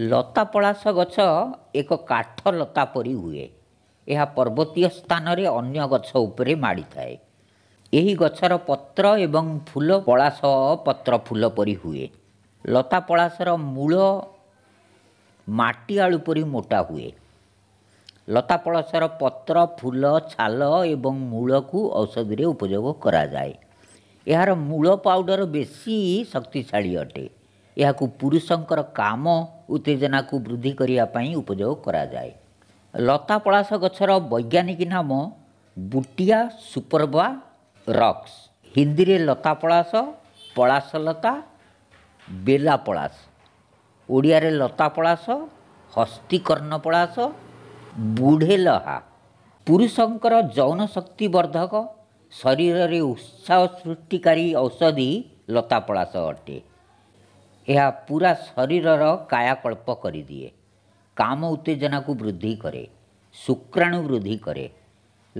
ଲତା ପଳାଶ ଗଛ ଏକ କାଠ ଲତା ପରି ହୁଏ ଏହା ପର୍ବତୀୟ ସ୍ଥାନରେ ଅନ୍ୟ ଗଛ ଉପରେ ମାଡ଼ିଥାଏ ଏହି ଗଛର ପତ୍ର ଏବଂ ଫୁଲ ପଳାଶ ପତ୍ର ଫୁଲ ପରି ହୁଏ ଲତା ପଳାଶର ମୂଳ ମାଟି ଆଳୁ ପରି ମୋଟା ହୁଏ ଲତା ପଳାଶର ପତ୍ର ଫୁଲ ଛାଲ ଏବଂ ମୂଳକୁ ଔଷଧରେ ଉପଯୋଗ କରାଯାଏ ଏହାର ମୂଳ ପାଉଡ଼ର ବେଶୀ ଶକ୍ତିଶାଳୀ ଅଟେ ଏହାକୁ ପୁରୁଷଙ୍କର କାମ ଉତ୍ତେଜନାକୁ ବୃଦ୍ଧି କରିବା ପାଇଁ ଉପଯୋଗ କରାଯାଏ ଲତା ପଳାଶ ଗଛର ବୈଜ୍ଞାନିକ ନାମ ବୁଟିଆ ସୁପରବା ରକ୍ସ ହିନ୍ଦୀରେ ଲତା ପଳାଶ ପଳାଶ ଲତା ବେଲା ପଳାଶ ଓଡ଼ିଆରେ ଲତା ପଳାଶ ହସ୍ତିକର୍ଣ୍ଣ ପଳାଶ ବୁଢ଼େ ଲହା ପୁରୁଷଙ୍କର ଯୌନ ଶକ୍ତି ବର୍ଦ୍ଧକ ଶରୀରରେ ଉତ୍ସାହ ସୃଷ୍ଟିକାରୀ ଔଷଧି ଲତା ପଳାଶ ଅଟେ ଏହା ପୁରା ଶରୀରର କାୟାକଳ୍ପ କରିଦିଏ କାମ ଉତ୍ତେଜନାକୁ ବୃଦ୍ଧି କରେ ଶୁକ୍ରାଣୁ ବୃଦ୍ଧି କରେ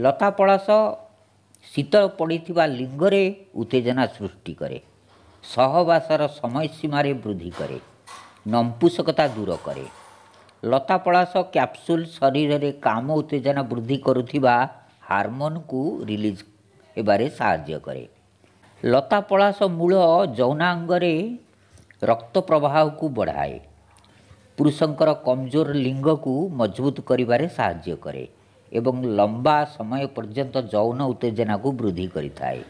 ଲତା ପଳାଶ ଶୀତଳ ପଡ଼ିଥିବା ଲିଙ୍ଗରେ ଉତ୍ତେଜନା ସୃଷ୍ଟି କରେ ସହବାସର ସମୟ ସୀମାରେ ବୃଦ୍ଧି କରେ ନମ୍ପୁସକତା ଦୂର କରେ ଲତା ପଳାଶ କ୍ୟାପସୁଲ ଶରୀରରେ କାମ ଉତ୍ତେଜନା ବୃଦ୍ଧି କରୁଥିବା ହାରମୋନ୍କୁ ରିଲିଜ୍ ହେବାରେ ସାହାଯ୍ୟ କରେ ଲତା ପଳାଶ ମୂଳ ଯୌନାଙ୍ଗରେ ରକ୍ତ ପ୍ରବାହକୁ ବଢ଼ାଏ ପୁରୁଷଙ୍କର କମଜୋର ଲିଙ୍ଗକୁ ମଜବୁତ କରିବାରେ ସାହାଯ୍ୟ କରେ ଏବଂ ଲମ୍ବା ସମୟ ପର୍ଯ୍ୟନ୍ତ ଯୌନ ଉତ୍ତେଜନାକୁ ବୃଦ୍ଧି କରିଥାଏ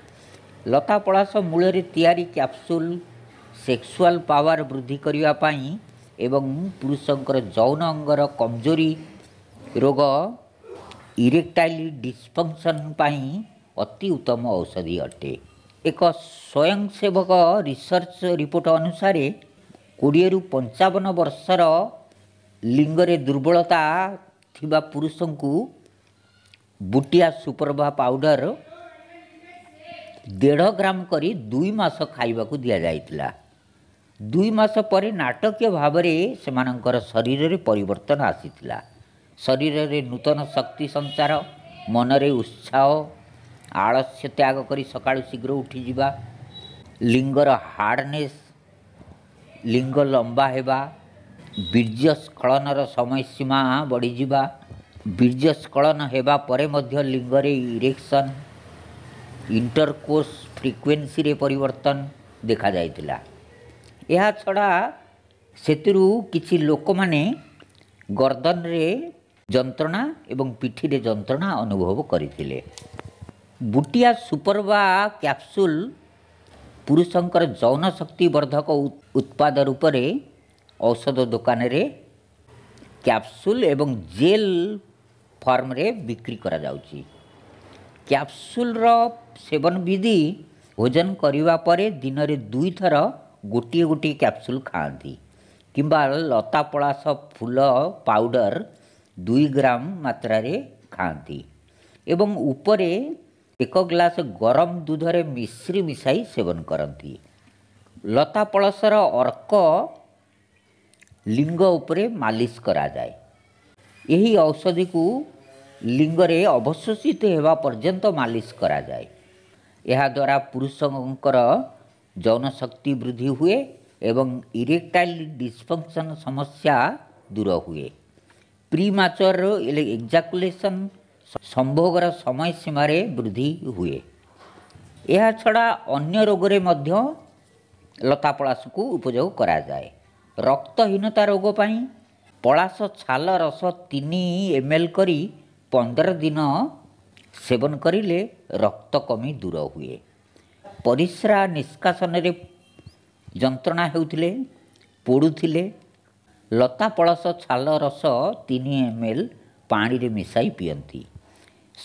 ଲତା ପଳାଶ ମୂଳରେ ତିଆରି କ୍ୟାପସୁଲ ସେକ୍ସୁଆଲ ପାୱାର ବୃଦ୍ଧି କରିବା ପାଇଁ ଏବଂ ପୁରୁଷଙ୍କର ଯୌନ ଅଙ୍ଗର କମଜୋରୀ ରୋଗ ଇରେକ୍ଟାଇଲ ଡିସଫଙ୍କସନ୍ ପାଇଁ ଅତି ଉତ୍ତମ ଔଷଧି ଅଟେ ଏକ ସ୍ୱୟଂସେବକ ରିସର୍ଚ୍ଚ ରିପୋର୍ଟ ଅନୁସାରେ କୋଡ଼ିଏରୁ ପଞ୍ଚାବନ ବର୍ଷର ଲିଙ୍ଗରେ ଦୁର୍ବଳତା ଥିବା ପୁରୁଷଙ୍କୁ ବୁଟିଆ ସୁପରଭା ପାଉଡ଼ର ଦେଢ଼ ଗ୍ରାମ କରି ଦୁଇ ମାସ ଖାଇବାକୁ ଦିଆଯାଇଥିଲା ଦୁଇ ମାସ ପରେ ନାଟକୀୟ ଭାବରେ ସେମାନଙ୍କର ଶରୀରରେ ପରିବର୍ତ୍ତନ ଆସିଥିଲା ଶରୀରରେ ନୂତନ ଶକ୍ତି ସଞ୍ଚାର ମନରେ ଉତ୍ସାହ ଆଳସ୍ୟ ତ୍ୟାଗ କରି ସକାଳୁ ଶୀଘ୍ର ଉଠିଯିବା ଲିଙ୍ଗର ହାର୍ଡ଼ନେସ୍ ଲିଙ୍ଗ ଲମ୍ବା ହେବା ବୀର୍ଯ୍ୟସ୍ଖଳନର ସୀମା ବଢ଼ିଯିବା ବୀର୍ଯ୍ୟସ୍ଖଳନ ହେବା ପରେ ମଧ୍ୟ ଲିଙ୍ଗରେ ଇରେକ୍ସନ୍ ଇଣ୍ଟରକୋର୍ସ ଫ୍ରିକ୍ୱେନ୍ସିରେ ପରିବର୍ତ୍ତନ ଦେଖାଯାଇଥିଲା ଏହା ଛଡ଼ା ସେଥିରୁ କିଛି ଲୋକମାନେ ଗର୍ଦ୍ଦନରେ ଯନ୍ତ୍ରଣା ଏବଂ ପିଠିରେ ଯନ୍ତ୍ରଣା ଅନୁଭବ କରିଥିଲେ ବୁଟିଆ ସୁପରବା କ୍ୟାପ୍ସୁଲ୍ ପୁରୁଷଙ୍କର ଯୌନ ଶକ୍ତି ବର୍ଦ୍ଧକ ଉତ୍ପାଦ ରୂପରେ ଔଷଧ ଦୋକାନରେ କ୍ୟାପ୍ସୁଲ୍ ଏବଂ ଜେଲ୍ ଫର୍ମରେ ବିକ୍ରି କରାଯାଉଛି କ୍ୟାପ୍ସୁଲ୍ର ସେବନ ବିଧି ଭୋଜନ କରିବା ପରେ ଦିନରେ ଦୁଇଥର ଗୋଟିଏ ଗୋଟିଏ କ୍ୟାପ୍ସୁଲ୍ ଖାଆନ୍ତି କିମ୍ବା ଲତାପଳାସ ଫୁଲ ପାଉଡ଼ର ଦୁଇ ଗ୍ରାମ ମାତ୍ରାରେ ଖାଆନ୍ତି ଏବଂ ଉପରେ ଏକ ଗ୍ଲାସ୍ ଗରମ ଦୁଧରେ ମିଶ୍ରି ମିଶାଇ ସେବନ କରନ୍ତି ଲତା ପଳସର ଅର୍କ ଲିଙ୍ଗ ଉପରେ ମାଲିସ୍ କରାଯାଏ ଏହି ଔଷଧକୁ ଲିଙ୍ଗରେ ଅବଶୋଷିତ ହେବା ପର୍ଯ୍ୟନ୍ତ ମାଲିସ୍ କରାଯାଏ ଏହାଦ୍ୱାରା ପୁରୁଷଙ୍କର ଯୌନଶକ୍ତି ବୃଦ୍ଧି ହୁଏ ଏବଂ ଇରେକ୍ଟାଇଲ୍ ଡିସଫଙ୍କସନ୍ ସମସ୍ୟା ଦୂର ହୁଏ ପ୍ରିମାଚର ଏଲେ ଏକ୍ଜାକୁଲେସନ୍ ସମ୍ଭୋଗର ସମୟ ସୀମାରେ ବୃଦ୍ଧି ହୁଏ ଏହା ଛଡ଼ା ଅନ୍ୟ ରୋଗରେ ମଧ୍ୟ ଲତା ପଳାଶକୁ ଉପଯୋଗ କରାଯାଏ ରକ୍ତହୀନତା ରୋଗ ପାଇଁ ପଳାଶ ଛାଲ ରସ ତିନି ଏମ୍ ଏଲ୍ କରି ପନ୍ଦର ଦିନ ସେବନ କରିଲେ ରକ୍ତ କମି ଦୂର ହୁଏ ପରିସ୍ରା ନିଷ୍କାସନରେ ଯନ୍ତ୍ରଣା ହେଉଥିଲେ ପୋଡ଼ୁଥିଲେ ଲତା ପଳାଶ ଛାଲ ରସ ତିନି ଏମ୍ ଏଲ୍ ପାଣିରେ ମିଶାଇ ପିଅନ୍ତି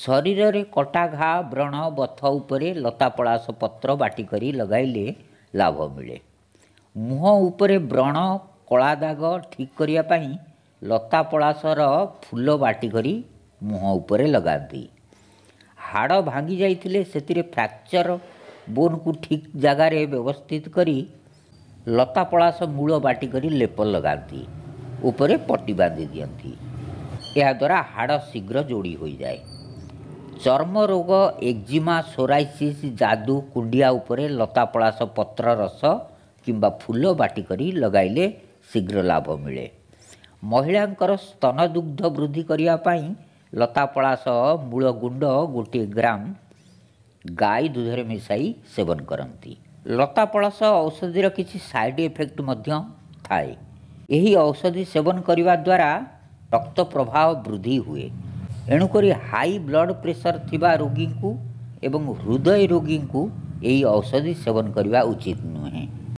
ଶରୀରରେ କଟା ଘା ବ୍ରଣ ବଥ ଉପରେ ଲତା ପଳାସ ପତ୍ର ବାଟିକରି ଲଗାଇଲେ ଲାଭ ମିଳେ ମୁହଁ ଉପରେ ବ୍ରଣ କଳା ଦାଗ ଠିକ୍ କରିବା ପାଇଁ ଲତା ପଳାସର ଫୁଲ ବାଟିକରି ମୁହଁ ଉପରେ ଲଗାନ୍ତି ହାଡ଼ ଭାଙ୍ଗି ଯାଇଥିଲେ ସେଥିରେ ଫ୍ରାକ୍ଚର ବୋନ୍କୁ ଠିକ୍ ଜାଗାରେ ବ୍ୟବସ୍ଥିତ କରି ଲତା ପଳାସ ମୂଳ ବାଟିକରି ଲେପ ଲଗାନ୍ତି ଉପରେ ପଟି ବାନ୍ଧି ଦିଅନ୍ତି ଏହାଦ୍ୱାରା ହାଡ଼ ଶୀଘ୍ର ଯୋଡ଼ି ହୋଇଯାଏ ଚର୍ମରୋଗ ଏକ୍ଜିମା ସୋରାଇସିସ୍ ଯାଦୁ କୁଣ୍ଡିଆ ଉପରେ ଲତାପଳାଶ ପତ୍ର ରସ କିମ୍ବା ଫୁଲ ବାଟି କରି ଲଗାଇଲେ ଶୀଘ୍ର ଲାଭ ମିଳେ ମହିଳାଙ୍କର ସ୍ତନ ଦୁଗ୍ଧ ବୃଦ୍ଧି କରିବା ପାଇଁ ଲତାପଳାଶ ମୂଳ ଗୁଣ୍ଡ ଗୋଟିଏ ଗ୍ରାମ ଗାଈ ଦୁଧରେ ମିଶାଇ ସେବନ କରନ୍ତି ଲତାପଳାଶ ଔଷଧିର କିଛି ସାଇଡ଼୍ ଇଫେକ୍ଟ ମଧ୍ୟ ଥାଏ ଏହି ଔଷଧି ସେବନ କରିବା ଦ୍ୱାରା ରକ୍ତ ପ୍ରବାହ ବୃଦ୍ଧି ହୁଏ ଏଣୁକରି ହାଇ ବ୍ଲଡ଼ ପ୍ରେସର ଥିବା ରୋଗୀଙ୍କୁ ଏବଂ ହୃଦୟ ରୋଗୀଙ୍କୁ ଏହି ଔଷଧି ସେବନ କରିବା ଉଚିତ ନୁହେଁ